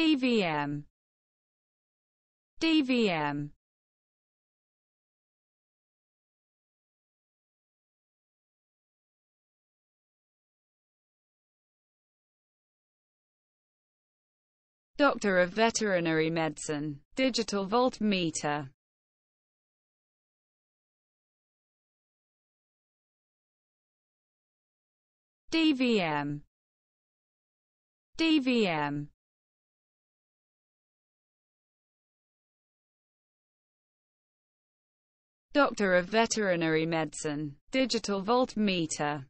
DVM DVM Doctor of Veterinary Medicine, Digital Voltmeter DVM DVM Doctor of Veterinary Medicine, digital voltmeter